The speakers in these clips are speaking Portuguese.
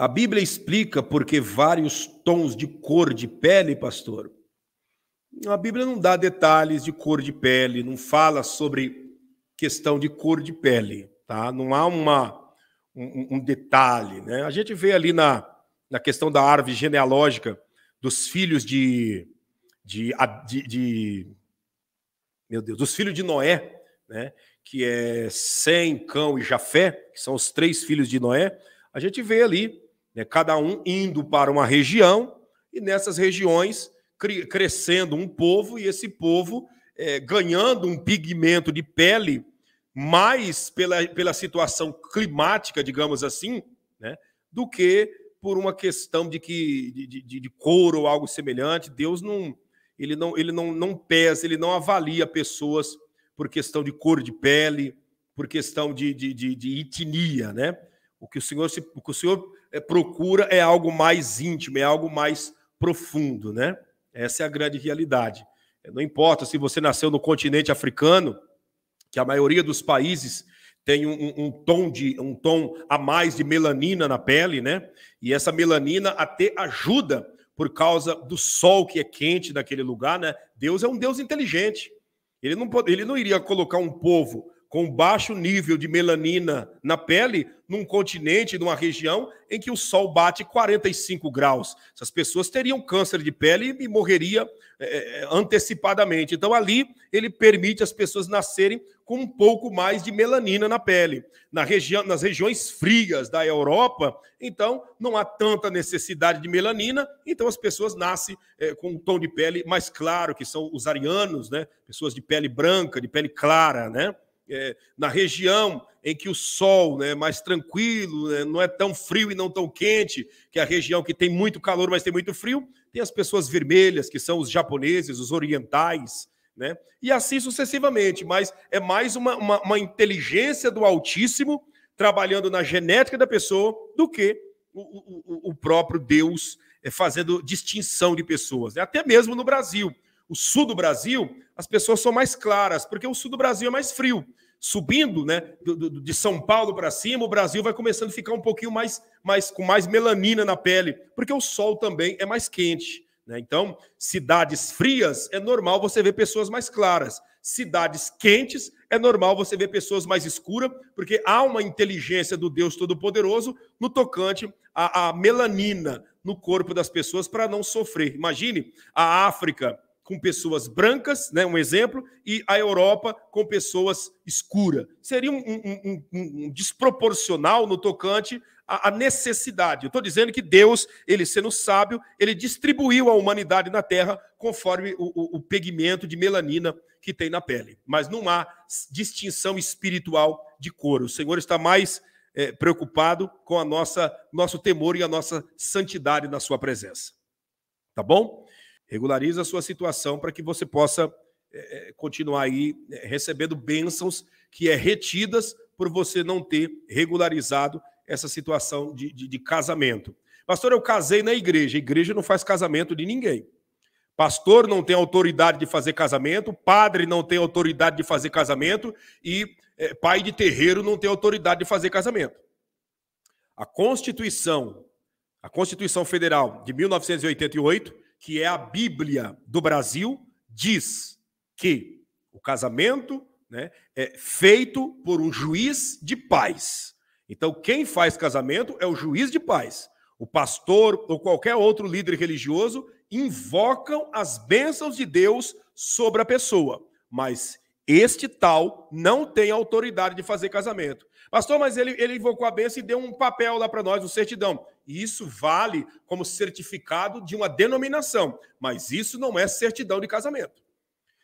A Bíblia explica porque vários tons de cor de pele, pastor. A Bíblia não dá detalhes de cor de pele, não fala sobre questão de cor de pele, tá? Não há uma, um, um detalhe, né? A gente vê ali na, na questão da árvore genealógica dos filhos de, de, de, de meu Deus, dos filhos de Noé, né? Que é Sem, Cão e Jafé, que são os três filhos de Noé. A gente vê ali né? cada um indo para uma região e nessas regiões crescendo um povo e esse povo é, ganhando um pigmento de pele mais pela, pela situação climática, digamos assim, né? do que por uma questão de que de, de, de couro ou algo semelhante. Deus não ele não ele não, não pesa, ele não avalia pessoas por questão de cor de pele, por questão de, de, de, de etnia, né? O que o senhor se, o que o senhor é, procura é algo mais íntimo, é algo mais profundo, né? Essa é a grande realidade. É, não importa se você nasceu no continente africano, que a maioria dos países tem um, um, tom de um tom a mais de melanina na pele, né? E essa melanina até ajuda por causa do sol que é quente naquele lugar, né? Deus é um Deus inteligente. Ele não, pode, ele não iria colocar um povo com baixo nível de melanina na pele num continente, numa região em que o sol bate 45 graus. Essas pessoas teriam câncer de pele e morreria é, é, antecipadamente. Então, ali, ele permite as pessoas nascerem com um pouco mais de melanina na pele. Na região, nas regiões frias da Europa, então, não há tanta necessidade de melanina, então as pessoas nascem é, com um tom de pele mais claro, que são os arianos, né? Pessoas de pele branca, de pele clara, né? é, na região em que o sol né, é mais tranquilo, né, não é tão frio e não tão quente, que é a região que tem muito calor, mas tem muito frio, tem as pessoas vermelhas, que são os japoneses, os orientais, né? E assim sucessivamente, mas é mais uma, uma, uma inteligência do Altíssimo trabalhando na genética da pessoa do que o, o, o próprio Deus é, fazendo distinção de pessoas. É até mesmo no Brasil o sul do Brasil, as pessoas são mais claras, porque o sul do Brasil é mais frio. Subindo, né, do, do, de São Paulo para cima, o Brasil vai começando a ficar um pouquinho mais, mais com mais melanina na pele, porque o sol também é mais quente. Né? Então, cidades frias é normal você ver pessoas mais claras. Cidades quentes é normal você ver pessoas mais escuras, porque há uma inteligência do Deus Todo-Poderoso no tocante à, à melanina no corpo das pessoas para não sofrer. Imagine a África com pessoas brancas, né, um exemplo, e a Europa com pessoas escuras. Seria um, um, um, um, desproporcional no tocante à, à necessidade. Eu estou dizendo que Deus, ele sendo sábio, ele distribuiu a humanidade na Terra conforme o, o, o pigmento de melanina que tem na pele. Mas não há distinção espiritual de cor. O Senhor está mais é, preocupado com a nossa nosso temor e a nossa santidade na sua presença. Tá bom? Regulariza a sua situação para que você possa é, continuar aí eh, recebendo bênçãos que é retidas por você não ter regularizado essa situação de, de, de casamento. Pastor, eu casei na igreja. A igreja não faz casamento de ninguém. Pastor não tem autoridade de fazer casamento, padre não tem autoridade de fazer casamento e é, pai de terreiro não tem autoridade de fazer casamento. A Constituição, a Constituição Federal de 1988, que é a Bíblia do Brasil, diz que o casamento né, é feito por um juiz de paz. Então, quem faz casamento é o juiz de paz. O pastor ou qualquer outro líder religioso invocam as bênçãos de Deus sobre a pessoa, mas este tal não tem autoridade de fazer casamento. Pastor, mas ele, ele invocou a bênção e deu um papel lá para nós, um certidão. E isso vale como certificado de uma denominação, mas isso não é certidão de casamento.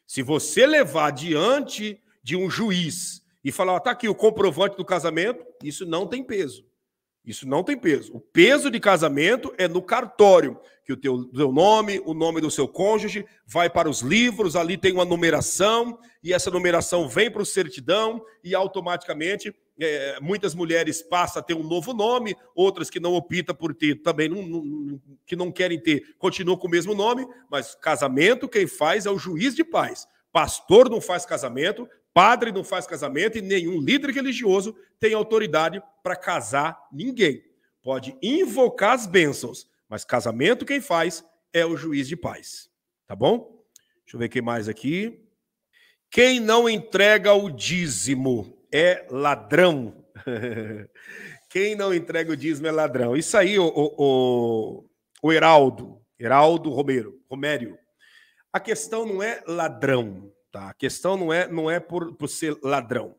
Se você levar diante de um juiz e falar, está ah, aqui o comprovante do casamento, isso não tem peso. Isso não tem peso. O peso de casamento é no cartório, que o teu, teu, nome, o nome do seu cônjuge, vai para os livros, ali tem uma numeração, e essa numeração vem para o certidão, e automaticamente é, muitas mulheres passam a ter um novo nome, outras que não optam por ter também, não, não, que não querem ter, continuam com o mesmo nome, mas casamento quem faz é o juiz de paz. Pastor não faz casamento, padre não faz casamento e nenhum líder religioso tem autoridade para casar ninguém. Pode invocar as bênçãos, mas casamento quem faz é o juiz de paz. Tá bom? Deixa eu ver quem mais aqui. Quem não entrega o dízimo é ladrão. Quem não entrega o dízimo é ladrão. Isso aí, o, o, o Heraldo, Heraldo Romero, Romério. A questão não é ladrão, tá? A questão não é, não é por, por ser ladrão.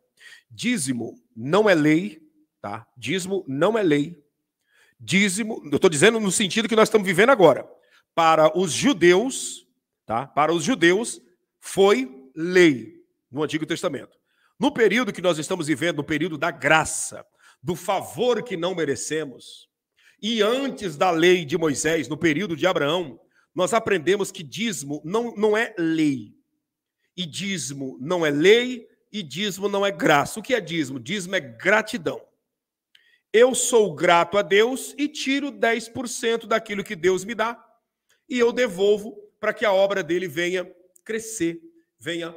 Dízimo não é lei, tá? Dízimo não é lei. Dízimo, eu estou dizendo no sentido que nós estamos vivendo agora. Para os judeus, tá? Para os judeus foi lei no Antigo Testamento. No período que nós estamos vivendo, no período da graça, do favor que não merecemos, e antes da lei de Moisés, no período de Abraão, nós aprendemos que dízimo não, não é lei. E dízimo não é lei, e dízimo não é graça. O que é dízimo? Dízimo é gratidão. Eu sou grato a Deus e tiro 10% daquilo que Deus me dá, e eu devolvo para que a obra dele venha crescer, venha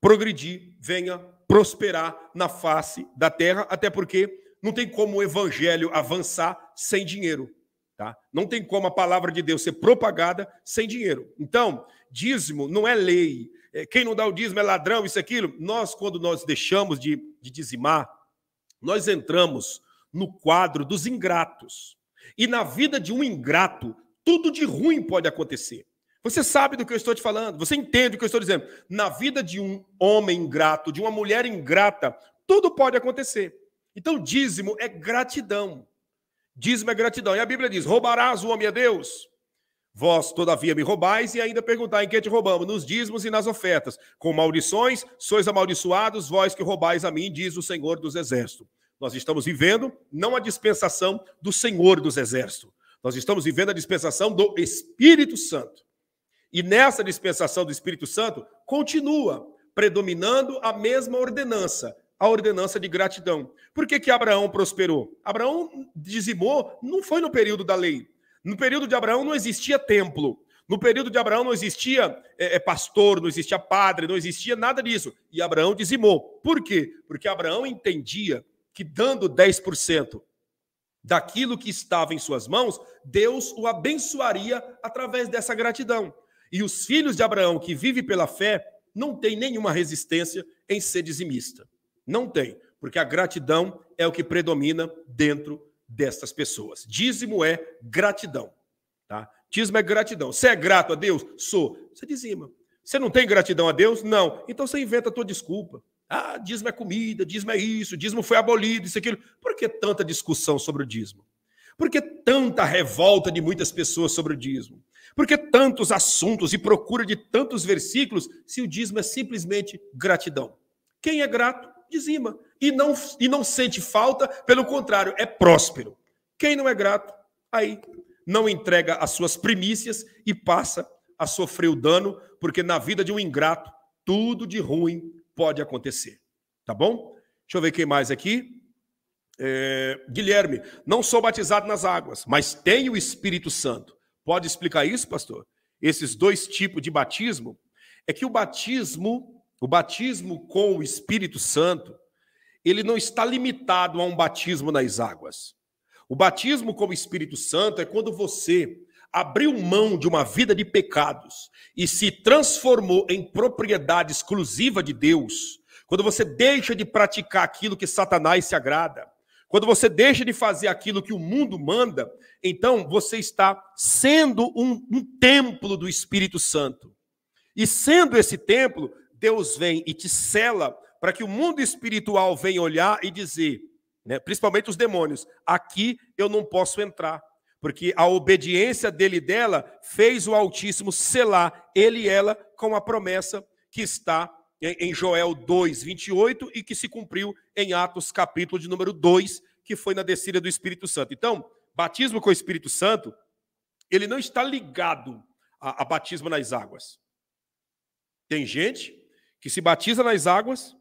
progredir, venha prosperar na face da terra, até porque não tem como o evangelho avançar sem dinheiro. Tá? Não tem como a palavra de Deus ser propagada sem dinheiro. Então, dízimo não é lei. É, quem não dá o dízimo é ladrão, isso, aquilo. Nós, quando nós deixamos de, de dizimar, nós entramos no quadro dos ingratos. E na vida de um ingrato, tudo de ruim pode acontecer. Você sabe do que eu estou te falando, você entende o que eu estou dizendo. Na vida de um homem ingrato, de uma mulher ingrata, tudo pode acontecer. Então, dízimo é gratidão. Dízimo é gratidão. E a Bíblia diz: roubarás o homem a Deus. Vós, todavia, me roubais e ainda perguntar em que te roubamos, nos dízimos e nas ofertas. Com maldições, sois amaldiçoados, vós que roubais a mim, diz o Senhor dos Exércitos. Nós estamos vivendo não a dispensação do Senhor dos Exércitos. Nós estamos vivendo a dispensação do Espírito Santo. E nessa dispensação do Espírito Santo, continua predominando a mesma ordenança, a ordenança de gratidão. Por que, que Abraão prosperou? Abraão dizimou, não foi no período da lei. No período de Abraão não existia templo. No período de Abraão não existia é, é pastor, não existia padre, não existia nada disso. E Abraão dizimou. Por quê? Porque Abraão entendia que dando 10% daquilo que estava em suas mãos, Deus o abençoaria através dessa gratidão. E os filhos de Abraão que vivem pela fé não têm nenhuma resistência em ser dizimista. Não tem, porque a gratidão é o que predomina dentro destas pessoas. Dízimo é gratidão. Tá? Dízimo é gratidão. Você é grato a Deus? Sou. Você dizima. Você não tem gratidão a Deus? Não. Então você inventa a tua desculpa. Ah, dízimo é comida, dízimo é isso, dízimo foi abolido, isso aquilo. Por que tanta discussão sobre o dízimo? Por que tanta revolta de muitas pessoas sobre o dízimo? Porque tantos assuntos e procura de tantos versículos se o dízimo é simplesmente gratidão? Quem é grato, dizima. E não, e não sente falta, pelo contrário, é próspero. Quem não é grato, aí não entrega as suas primícias e passa a sofrer o dano, porque na vida de um ingrato, tudo de ruim pode acontecer. Tá bom? Deixa eu ver quem mais aqui. É, Guilherme, não sou batizado nas águas, mas tenho o Espírito Santo. Pode explicar isso, pastor? Esses dois tipos de batismo? É que o batismo, o batismo com o Espírito Santo, ele não está limitado a um batismo nas águas. O batismo com o Espírito Santo é quando você abriu mão de uma vida de pecados e se transformou em propriedade exclusiva de Deus, quando você deixa de praticar aquilo que Satanás se agrada, quando você deixa de fazer aquilo que o mundo manda, então você está sendo um, um templo do Espírito Santo. E sendo esse templo, Deus vem e te cela para que o mundo espiritual venha olhar e dizer, né, principalmente os demônios, aqui eu não posso entrar, porque a obediência dele e dela fez o Altíssimo selar ele e ela com a promessa que está em Joel 2, 28, e que se cumpriu em Atos, capítulo de número 2, que foi na descida do Espírito Santo. Então, batismo com o Espírito Santo, ele não está ligado a, a batismo nas águas. Tem gente que se batiza nas águas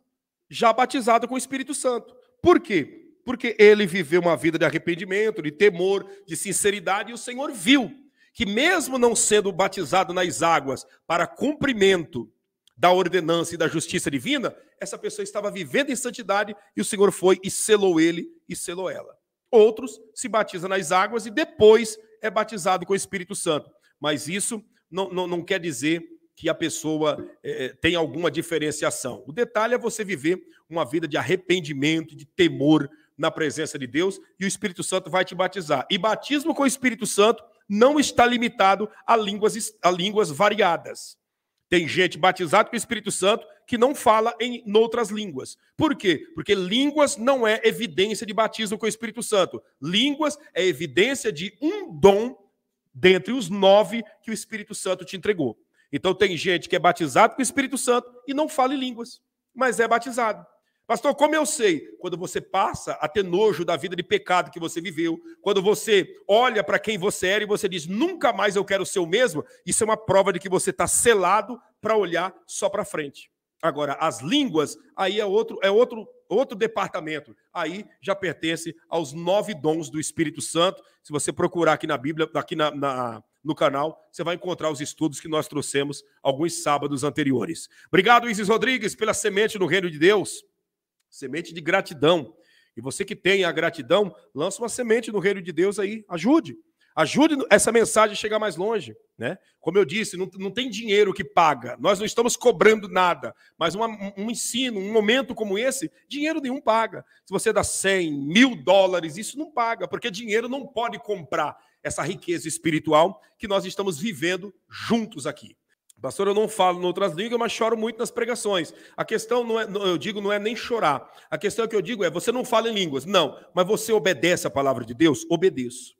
já batizado com o Espírito Santo. Por quê? Porque ele viveu uma vida de arrependimento, de temor, de sinceridade, e o Senhor viu que, mesmo não sendo batizado nas águas para cumprimento da ordenança e da justiça divina, essa pessoa estava vivendo em santidade e o Senhor foi e selou ele e selou ela. Outros se batizam nas águas e depois é batizado com o Espírito Santo. Mas isso não, não, não quer dizer que a pessoa é, é tem alguma diferenciação. O detalhe é você viver uma vida de arrependimento, de temor na presença de Deus e o Espírito Santo vai te batizar. E batismo com o Espírito Santo não está limitado a línguas, a línguas variadas. Tem gente batizada com o Espírito Santo que não fala em outras línguas. Por quê? Porque línguas não é evidência de batismo com o Espírito Santo. Línguas é evidência de um dom dentre os nove que o Espírito Santo te entregou. Então tem gente que é batizado com o Espírito Santo e não fala em línguas, mas é batizado. Pastor, como eu sei? Quando você passa a ter nojo da vida de pecado que você viveu, quando você olha para quem você era e você diz, nunca mais eu quero ser o mesmo, isso é uma prova de que você está selado para olhar só para frente. Agora, as línguas, aí é outro, é outro, outro departamento. Aí já pertence aos nove dons do Espírito Santo. Se você procurar aqui na Bíblia, aqui na, na no canal, você vai encontrar os estudos que nós trouxemos alguns sábados anteriores. Obrigado, Isis Rodrigues, pela semente no reino de Deus semente de gratidão. E você que tem a gratidão, lança uma semente no reino de Deus aí, ajude. Ajude essa mensagem a chegar mais longe. Né? Como eu disse, não, não tem dinheiro que paga. Nós não estamos cobrando nada. Mas uma, um ensino, um momento como esse, dinheiro nenhum paga. Se você dá 100, mil dólares, isso não paga, porque dinheiro não pode comprar essa riqueza espiritual que nós estamos vivendo juntos aqui. Pastor, eu não falo em outras línguas, mas choro muito nas pregações. A questão não é, eu digo, não é nem chorar. A questão é que eu digo é: você não fala em línguas, não, mas você obedece a palavra de Deus? Obedeço.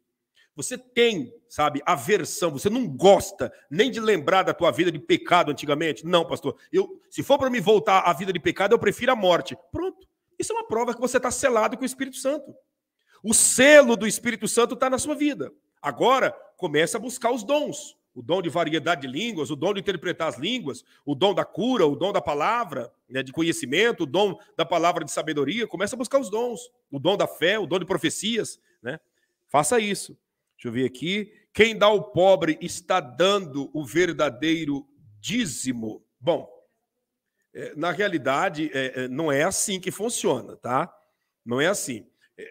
Você tem, sabe, aversão, você não gosta nem de lembrar da tua vida de pecado antigamente? Não, pastor. Eu, se for para me voltar à vida de pecado, eu prefiro a morte. Pronto. Isso é uma prova que você está selado com o Espírito Santo. O selo do Espírito Santo está na sua vida. Agora, começa a buscar os dons o dom de variedade de línguas, o dom de interpretar as línguas, o dom da cura, o dom da palavra, né, de conhecimento, o dom da palavra de sabedoria, começa a buscar os dons, o dom da fé, o dom de profecias, né? Faça isso. Deixa eu ver aqui. Quem dá ao pobre está dando o verdadeiro dízimo. Bom, é, na realidade, é, é, não é assim que funciona, tá? Não é assim.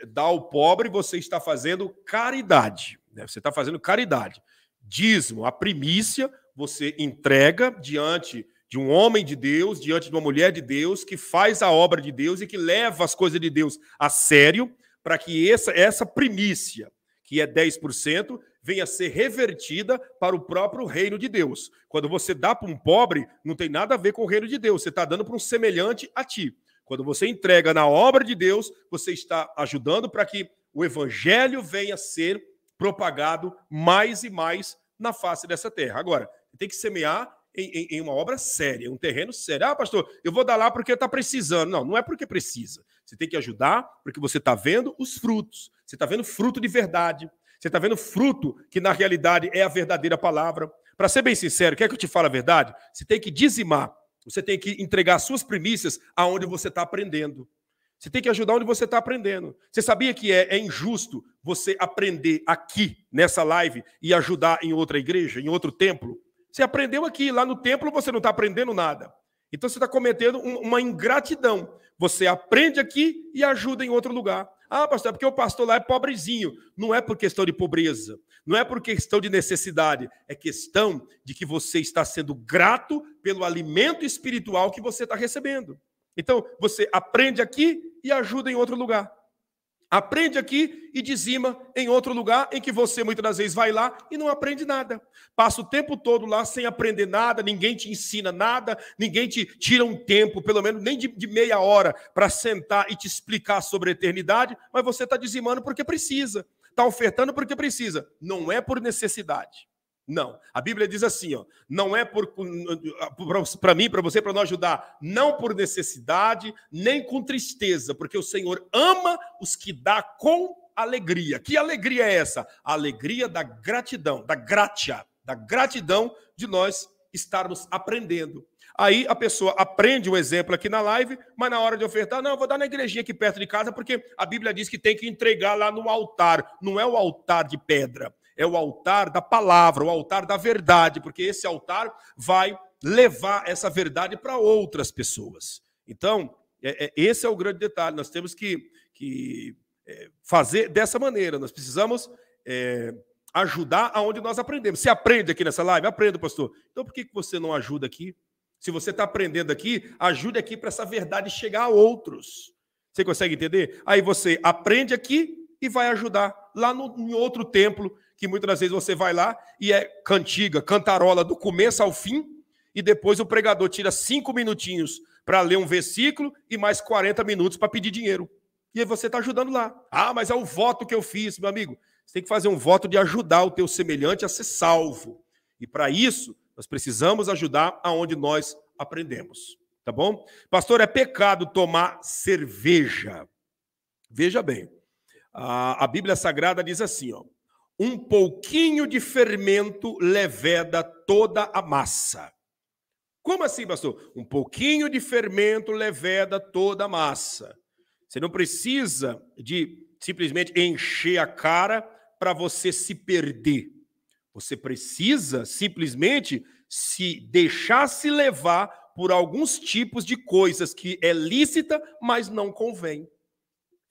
Dá ao pobre, você está fazendo caridade. Né? Você está fazendo caridade dízimo, a primícia, você entrega diante de um homem de Deus, diante de uma mulher de Deus, que faz a obra de Deus e que leva as coisas de Deus a sério, para que essa, essa primícia, que é 10%, venha a ser revertida para o próprio reino de Deus. Quando você dá para um pobre, não tem nada a ver com o reino de Deus, você está dando para um semelhante a ti. Quando você entrega na obra de Deus, você está ajudando para que o evangelho venha a ser propagado mais e mais na face dessa terra. Agora, tem que semear em, em, em uma obra séria, um terreno sério. Ah, pastor, eu vou dar lá porque está precisando. Não, não é porque precisa. Você tem que ajudar porque você está vendo os frutos. Você está vendo fruto de verdade. Você está vendo fruto que, na realidade, é a verdadeira palavra. Para ser bem sincero, quer que eu te fale a verdade? Você tem que dizimar. Você tem que entregar suas primícias aonde você está aprendendo. Você tem que ajudar onde você está aprendendo. Você sabia que é, é, injusto você aprender aqui nessa live e ajudar em outra igreja, em outro templo? Você aprendeu aqui, lá no templo você não está aprendendo nada. Então você está cometendo um, uma ingratidão. Você aprende aqui e ajuda em outro lugar. Ah, pastor, é porque o pastor lá é pobrezinho. Não é por questão de pobreza, não é por questão de necessidade, é questão de que você está sendo grato pelo alimento espiritual que você está recebendo. Então, você aprende aqui e ajuda em outro lugar. Aprende aqui e dizima em outro lugar em que você muitas das vezes vai lá e não aprende nada. Passa o tempo todo lá sem aprender nada, ninguém te ensina nada, ninguém te tira um tempo, pelo menos nem de, de meia hora, para sentar e te explicar sobre a eternidade, mas você está dizimando porque precisa, está ofertando porque precisa, não é por necessidade. Não. A Bíblia diz assim, ó, não é por para mim, para você, para nós ajudar, não por necessidade, nem com tristeza, porque o Senhor ama os que dá com alegria. Que alegria é essa? A alegria da gratidão, da gratia, da gratidão de nós estarmos aprendendo. Aí a pessoa aprende o um exemplo aqui na live, mas na hora de ofertar, não, vou dar na igrejinha aqui perto de casa, porque a Bíblia diz que tem que entregar lá no altar. Não é o altar de pedra, é o altar da palavra, o altar da verdade, porque esse altar vai levar essa verdade para outras pessoas. Então, é, é, esse é o grande detalhe. Nós temos que, que é, fazer dessa maneira. Nós precisamos é, ajudar aonde nós aprendemos. Você aprende aqui nessa live? Aprenda, pastor. Então, por que, que você não ajuda aqui? Se você está aprendendo aqui, ajude aqui para essa verdade chegar a outros. Você consegue entender? Aí você aprende aqui e vai ajudar lá no, em outro templo, que muitas das vezes você vai lá e é cantiga, cantarola do começo ao fim, e depois o pregador tira cinco minutinhos para ler um versículo e mais 40 minutos para pedir dinheiro. E aí você está ajudando lá. Ah, mas é o voto que eu fiz, meu amigo. Você tem que fazer um voto de ajudar o teu semelhante a ser salvo. E para isso, nós precisamos ajudar aonde nós aprendemos. Tá bom? Pastor, é pecado tomar cerveja. Veja bem, a, a Bíblia Sagrada diz assim, ó um pouquinho de fermento leveda toda a massa. Como assim, pastor? Um pouquinho de fermento leveda toda a massa. Você não precisa de simplesmente encher a cara para você se perder. Você precisa simplesmente se deixar se levar por alguns tipos de coisas que é lícita, mas não convém.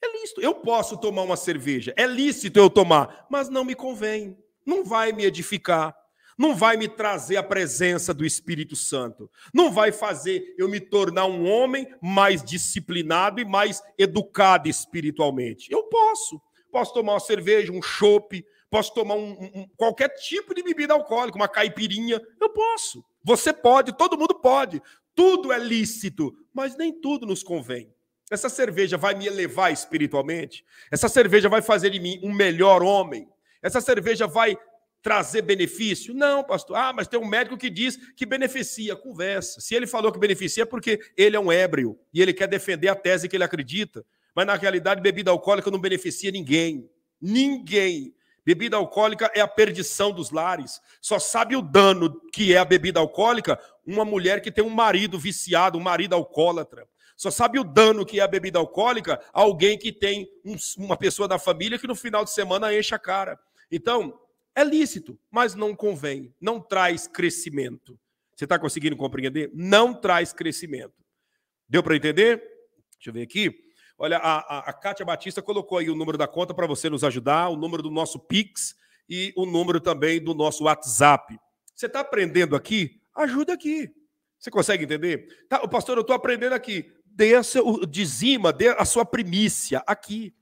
É lícito. Eu posso tomar uma cerveja. É lícito eu tomar, mas não me convém. Não vai me edificar. Não vai me trazer a presença do Espírito Santo. Não vai fazer eu me tornar um homem mais disciplinado e mais educado espiritualmente. Eu posso. Posso tomar uma cerveja, um chope. posso tomar um, um, qualquer tipo de bebida alcoólica, uma caipirinha. Eu posso. Você pode, todo mundo pode. Tudo é lícito, mas nem tudo nos convém. Essa cerveja vai me elevar espiritualmente? Essa cerveja vai fazer de mim um melhor homem? Essa cerveja vai trazer benefício? Não, pastor. Ah, mas tem um médico que diz que beneficia. Conversa. Se ele falou que beneficia é porque ele é um ébrio e ele quer defender a tese que ele acredita. Mas na realidade, bebida alcoólica não beneficia ninguém. Ninguém. Bebida alcoólica é a perdição dos lares. Só sabe o dano que é a bebida alcoólica uma mulher que tem um marido viciado, um marido alcoólatra. Só sabe o dano que é a bebida alcoólica alguém que tem um, uma pessoa da família que no final de semana enche a cara. Então, é lícito, mas não convém, não traz crescimento. Você está conseguindo compreender? Não traz crescimento. Deu para entender? Deixa eu ver aqui. Olha, a, a, a Kátia Batista colocou aí o número da conta para você nos ajudar, o número do nosso Pix e o número também do nosso WhatsApp. Você está aprendendo aqui? Ajuda aqui. Você consegue entender? Tá, pastor, eu estou aprendendo aqui dê a seu, dizima, dê a sua primícia aqui.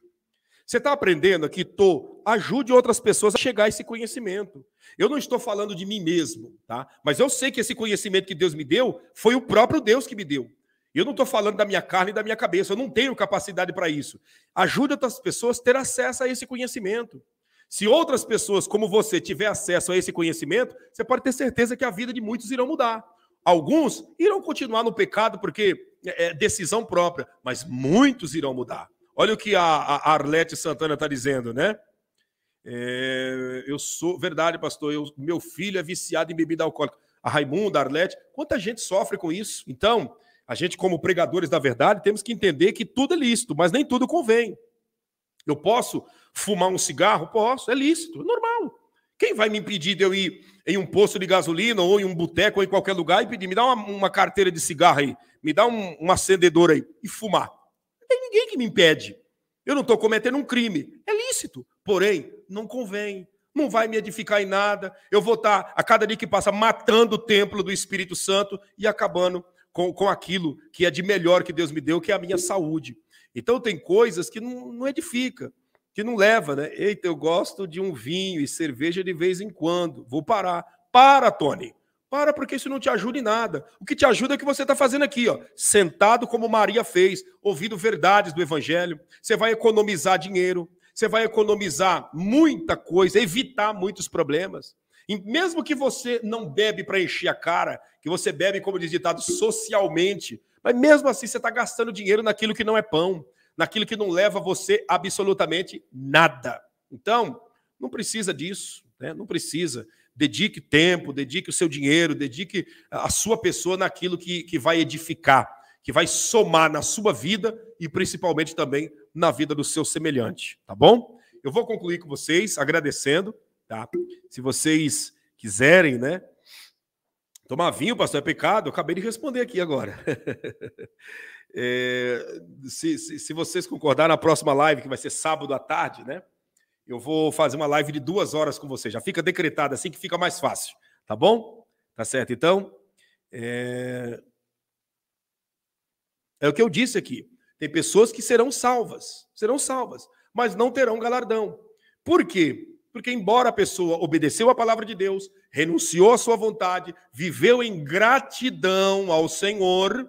Você está aprendendo aqui? estou Ajude outras pessoas a chegar a esse conhecimento. Eu não estou falando de mim mesmo, tá? Mas eu sei que esse conhecimento que Deus me deu foi o próprio Deus que me deu. Eu não estou falando da minha carne e da minha cabeça. Eu não tenho capacidade para isso. Ajude outras pessoas a ter acesso a esse conhecimento. Se outras pessoas como você tiver acesso a esse conhecimento, você pode ter certeza que a vida de muitos irá mudar. Alguns irão continuar no pecado porque é, é decisão própria, mas muitos irão mudar. Olha o que a, Arlete Santana está dizendo, né? É, eu sou. Verdade, pastor. Eu, meu filho é viciado em bebida alcoólica. A Raimunda, a Arlete, quanta gente sofre com isso? Então, a gente, como pregadores da verdade, temos que entender que tudo é lícito, mas nem tudo convém. Eu posso fumar um cigarro? Posso, é lícito, é normal. Quem vai me impedir de eu ir em um posto de gasolina ou em um boteco ou em qualquer lugar e pedir, me dá uma, uma carteira de cigarro aí, me dá um, um acendedor aí e fumar. Não tem ninguém que me impede. Eu não estou cometendo um crime. É lícito, porém, não convém. Não vai me edificar em nada. Eu vou estar, tá, a cada dia que passa, matando o templo do Espírito Santo e acabando com, com aquilo que é de melhor que Deus me deu, que é a minha saúde. Então, tem coisas que não, não edifica que não leva, né? Eita, eu gosto de um vinho e cerveja de vez em quando. Vou parar. Para, Tony. Para, porque isso não te ajuda em nada. O que te ajuda é o que você está fazendo aqui, ó. Sentado como Maria fez, ouvindo verdades do Evangelho. Você vai economizar dinheiro, você vai economizar muita coisa, evitar muitos problemas. E mesmo que você não bebe para encher a cara, que você bebe, como diz ditado, socialmente, mas mesmo assim você está gastando dinheiro naquilo que não é pão naquilo que não leva você absolutamente nada. Então, não precisa disso, né? não precisa. Dedique tempo, dedique o seu dinheiro, dedique a sua pessoa naquilo que, que vai edificar, que vai somar na sua vida e principalmente também na vida do seu semelhante, tá bom? Eu vou concluir com vocês agradecendo, tá? Se vocês quiserem, né? Tomar vinho, pastor, é pecado? Eu acabei de responder aqui agora. É, se, se, se, vocês concordarem, na próxima live, que vai ser sábado à tarde, né? Eu vou fazer uma live de duas horas com vocês. Já fica decretado assim que fica mais fácil, tá bom? Tá certo? Então, é, é o que eu disse aqui. Tem pessoas que serão salvas, serão salvas, mas não terão galardão. Por quê? Porque, embora a pessoa obedeceu a palavra de Deus, renunciou à sua vontade, viveu em gratidão ao Senhor,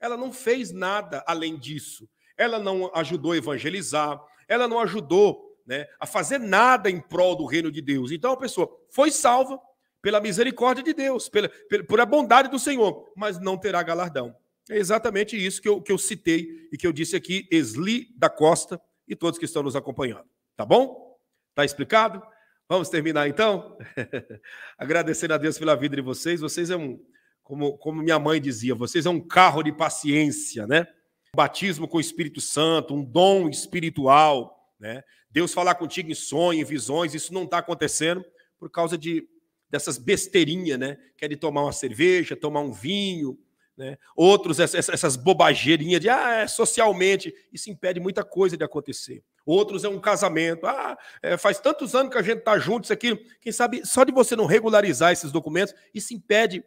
ela não fez nada além disso. Ela não ajudou a evangelizar, ela não ajudou né, a fazer nada em prol do reino de Deus. Então a pessoa foi salva pela misericórdia de Deus, pela, pela, por a bondade do Senhor, mas não terá galardão. É exatamente isso que eu, que eu citei e que eu disse aqui, Esli da Costa e todos que estão nos acompanhando. Tá bom? Tá explicado? Vamos terminar então? Agradecendo a Deus pela vida de vocês. Vocês é um como, como minha mãe dizia, vocês é um carro de paciência, né? batismo com o Espírito Santo, um dom espiritual, né? Deus falar contigo em sonho, em visões, isso não está acontecendo por causa de dessas besteirinhas, né? Quer de tomar uma cerveja, tomar um vinho, né? Outros, essas, essas bobageirinhas de, ah, é socialmente, isso impede muita coisa de acontecer. Outros é um casamento, ah, é, faz tantos anos que a gente está junto, isso aqui, quem sabe só de você não regularizar esses documentos, isso impede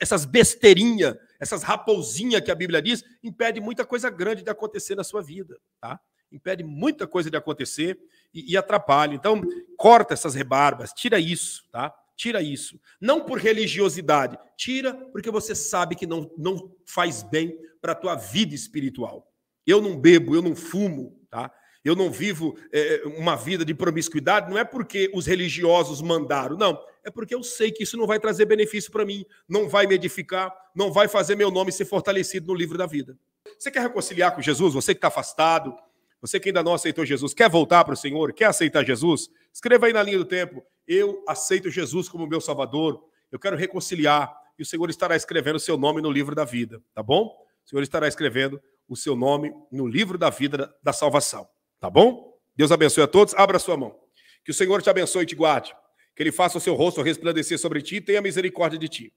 essas besteirinhas, essas raposinhas que a Bíblia diz, impede muita coisa grande de acontecer na sua vida, tá? Impede muita coisa de acontecer e, e atrapalha. Então, corta essas rebarbas, tira isso, tá? Tira isso. Não por religiosidade, tira porque você sabe que não, não faz bem para a tua vida espiritual. Eu não bebo, eu não fumo, tá? Eu não vivo é, uma vida de promiscuidade, não é porque os religiosos mandaram, não é porque eu sei que isso não vai trazer benefício para mim, não vai me edificar, não vai fazer meu nome ser fortalecido no livro da vida. Você quer reconciliar com Jesus? Você que está afastado, você que ainda não aceitou Jesus, quer voltar para o Senhor? Quer aceitar Jesus? Escreva aí na linha do tempo: Eu aceito Jesus como meu Salvador, eu quero reconciliar. E o Senhor estará escrevendo o seu nome no livro da vida, tá bom? O Senhor estará escrevendo o seu nome no livro da vida da salvação, tá bom? Deus abençoe a todos. Abra a sua mão. Que o Senhor te abençoe e te guarde que ele faça o seu rosto resplandecer sobre ti e tenha misericórdia de ti.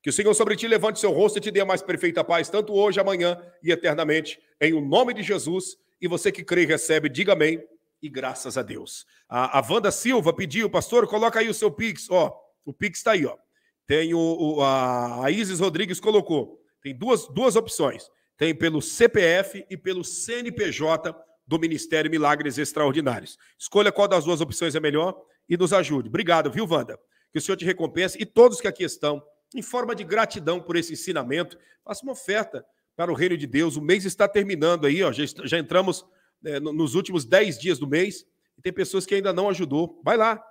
Que o Senhor sobre ti levante seu rosto e te dê a mais perfeita paz, tanto hoje, amanhã e eternamente, em o nome de Jesus. E você que crê e recebe, diga amém e graças a Deus. A, a Wanda Silva pediu, pastor, coloca aí o seu Pix, ó, o Pix está aí, ó. Tem o, o, a, Isis Rodrigues colocou, tem duas, duas opções, tem pelo CPF e pelo CNPJ do Ministério Milagres Extraordinários. Escolha qual das duas opções é melhor e nos ajude. Obrigado, viu, Wanda? Que o Senhor te recompense e todos que aqui estão, em forma de gratidão por esse ensinamento, faça uma oferta para o reino de Deus. O mês está terminando aí, ó, já, já entramos é, nos últimos 10 dias do mês e tem pessoas que ainda não ajudou. Vai lá,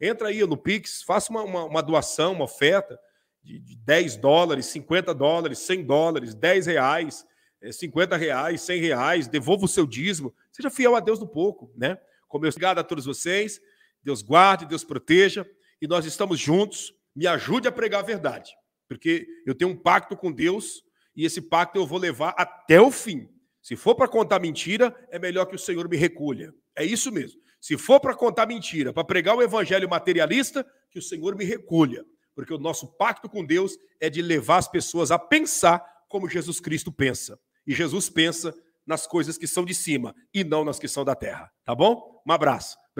entra aí no Pix, faça uma, uma, uma doação, uma oferta de, de 10 dólares, 50 dólares, 100 dólares, 10 reais, 50 é, reais, 100 reais, devolva o seu dízimo. Seja fiel a Deus no pouco, né? Como eu obrigado a todos vocês. Deus guarde, Deus proteja, e nós estamos juntos. Me ajude a pregar a verdade, porque eu tenho um pacto com Deus e esse pacto eu vou levar até o fim. Se for para contar mentira, é melhor que o Senhor me recolha. É isso mesmo. Se for para contar mentira, para pregar o evangelho materialista, que o Senhor me recolha. Porque o nosso pacto com Deus é de levar as pessoas a pensar como Jesus Cristo pensa. E Jesus pensa nas coisas que são de cima e não nas que são da terra. Tá bom? Um abraço.